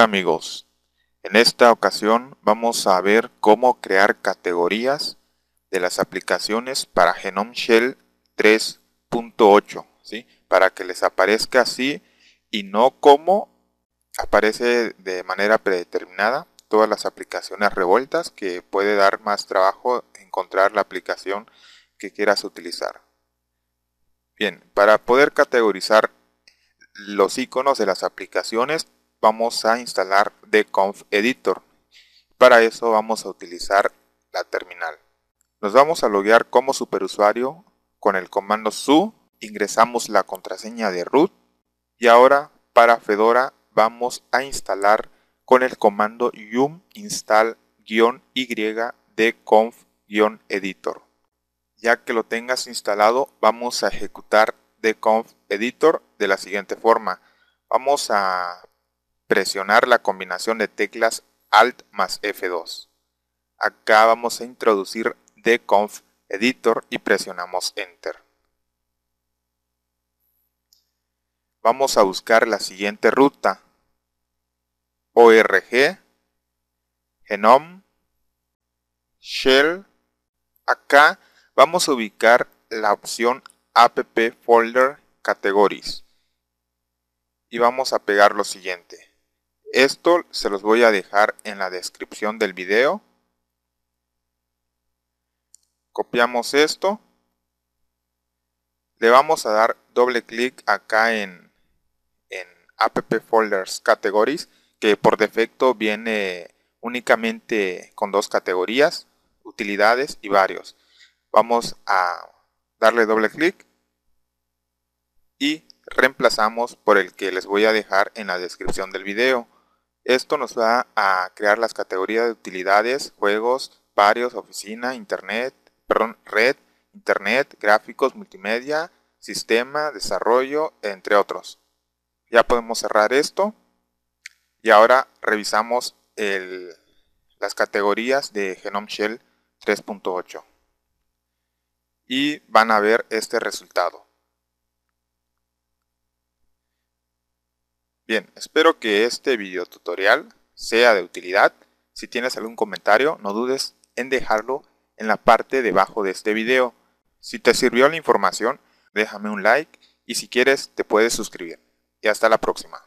amigos, en esta ocasión vamos a ver cómo crear categorías de las aplicaciones para Genome Shell 3.8, ¿sí? para que les aparezca así y no como aparece de manera predeterminada todas las aplicaciones revueltas que puede dar más trabajo encontrar la aplicación que quieras utilizar. Bien, para poder categorizar los iconos de las aplicaciones vamos a instalar deconf editor. Para eso vamos a utilizar la terminal. Nos vamos a loguear como superusuario con el comando su, ingresamos la contraseña de root y ahora para Fedora vamos a instalar con el comando yum install y deconf editor Ya que lo tengas instalado, vamos a ejecutar deconf editor de la siguiente forma. Vamos a presionar la combinación de teclas Alt más F2. Acá vamos a introducir Deconf editor y presionamos Enter. Vamos a buscar la siguiente ruta. ORG, Genome, Shell. Acá vamos a ubicar la opción App Folder Categories. Y vamos a pegar lo siguiente. Esto se los voy a dejar en la descripción del video. Copiamos esto. Le vamos a dar doble clic acá en, en App Folders Categories, que por defecto viene únicamente con dos categorías, utilidades y varios. Vamos a darle doble clic y reemplazamos por el que les voy a dejar en la descripción del video. Esto nos va a crear las categorías de utilidades, juegos, varios, oficina, internet, perdón, red, internet, gráficos, multimedia, sistema, desarrollo, entre otros. Ya podemos cerrar esto y ahora revisamos las categorías de Genome Shell 3.8 y van a ver este resultado. Bien, espero que este video tutorial sea de utilidad. Si tienes algún comentario, no dudes en dejarlo en la parte debajo de este video. Si te sirvió la información, déjame un like y si quieres te puedes suscribir. Y hasta la próxima.